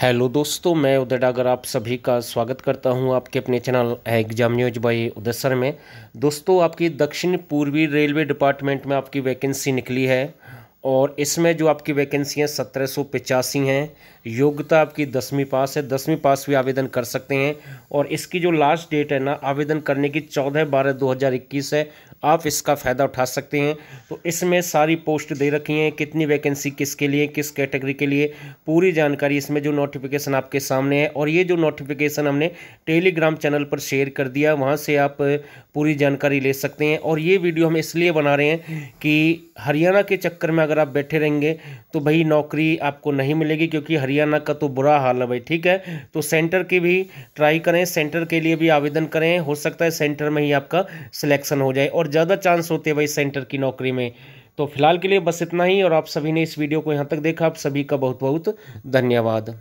hello दोस्तों मैं उदय डागर आप सभी का स्वागत करता हूं आपके अपने channel exam news by Uday sir में दोस्तों आपकी दक्षिण पूर्वी रेलवे डिपार्टमेंट में आपकी वैकेंसी निकली है और इसमें जो आपकी वैकेंसी हैं सत्रह सौ पिचासी हैं योग्यता आपकी दसवीं पास है दसवीं पास भी आवेदन कर सकते हैं और इसकी जो लास्ट डेट है ना आवेदन करने की चौदह बारह दो हज़ार इक्कीस है आप इसका फ़ायदा उठा सकते हैं तो इसमें सारी पोस्ट दे रखी हैं कितनी वैकेंसी किसके लिए किस कैटेगरी के लिए पूरी जानकारी इसमें जो नोटिफिकेशन आपके सामने है और ये जो नोटिफिकेशन हमने टेलीग्राम चैनल पर शेयर कर दिया वहाँ से आप पूरी जानकारी ले सकते हैं और ये वीडियो हम इसलिए बना रहे हैं कि हरियाणा के चक्कर में अगर आप बैठे रहेंगे तो भाई नौकरी आपको नहीं मिलेगी क्योंकि हरियाणा का तो बुरा हाल है भाई ठीक है तो सेंटर की भी ट्राई करें सेंटर के लिए भी आवेदन करें हो सकता है सेंटर में ही आपका सिलेक्शन हो जाए और ज़्यादा चांस होते हैं भाई सेंटर की नौकरी में तो फिलहाल के लिए बस इतना ही और आप सभी ने इस वीडियो को यहाँ तक देखा आप सभी का बहुत बहुत धन्यवाद